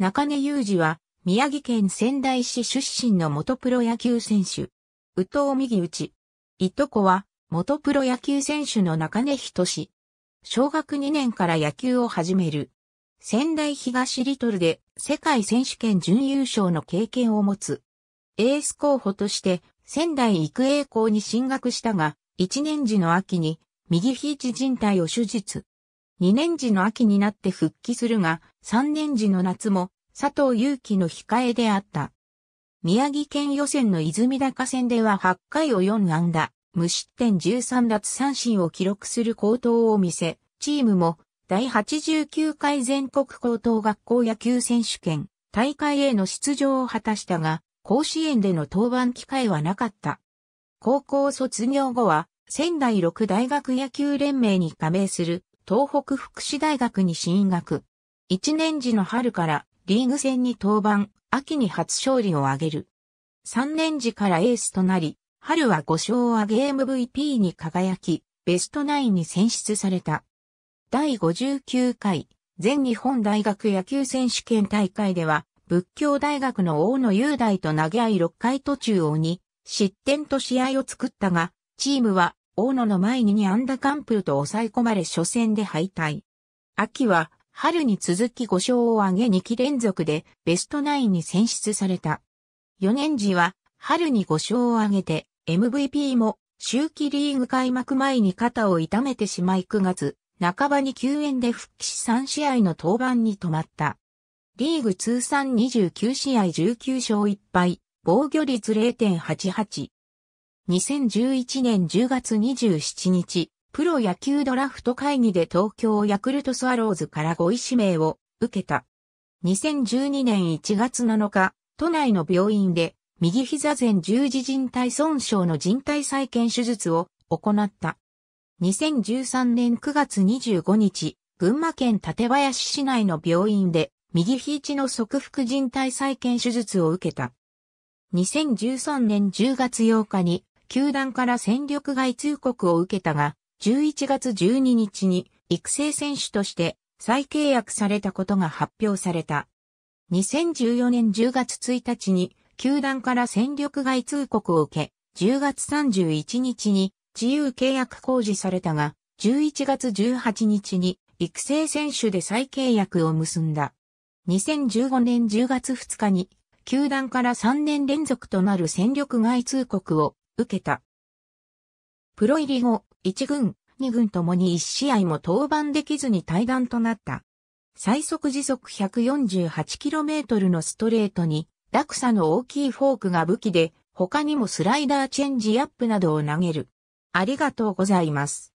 中根裕二は、宮城県仙台市出身の元プロ野球選手。宇藤右内。いとこは、元プロ野球選手の中根仁志。小学2年から野球を始める。仙台東リトルで世界選手権準優勝の経験を持つ。エース候補として仙台育英校に進学したが、1年時の秋に右肘靭帯を手術。2年時の秋になって復帰するが、3年時の夏も佐藤祐樹の控えであった。宮城県予選の泉高戦では8回を4安打、無失点13奪三振を記録する高騰を見せ、チームも第89回全国高等学校野球選手権大会への出場を果たしたが、甲子園での登板機会はなかった。高校卒業後は仙台六大学野球連盟に加盟する東北福祉大学に進学。1年時の春からリーグ戦に登板、秋に初勝利を挙げる。3年時からエースとなり、春は5勝を挙げ MVP に輝き、ベストナインに選出された。第59回全日本大学野球選手権大会では、仏教大学の大野雄大と投げ合い6回途中を2、失点と試合を作ったが、チームは大野の前に2安打完封と抑え込まれ初戦で敗退。秋は春に続き5勝を挙げ2期連続でベストナインに選出された。4年時は春に5勝を挙げて MVP も秋季リーグ開幕前に肩を痛めてしまい9月半ばに救援で復帰し3試合の登板に止まった。リーグ通算29試合19勝1敗、防御率0.88。2011年10月27日、プロ野球ドラフト会議で東京ヤクルトスワローズから5位指名を受けた。2012年1月7日、都内の病院で右膝前十字靭帯損傷の人体再建手術を行った。2013年9月25日、群馬県館林市内の病院で右肘の側腹靭帯再建手術を受けた。2013年10月8日に球団から戦力外通告を受けたが、11月12日に育成選手として再契約されたことが発表された。2014年10月1日に球団から戦力外通告を受け、10月31日に自由契約公示されたが、11月18日に育成選手で再契約を結んだ。2015年10月2日に球団から3年連続となる戦力外通告を受けた。プロ入り後、1軍、2軍ともに1試合も登板できずに退団となった。最速時速 148km のストレートに、落差の大きいフォークが武器で、他にもスライダーチェンジアップなどを投げる。ありがとうございます。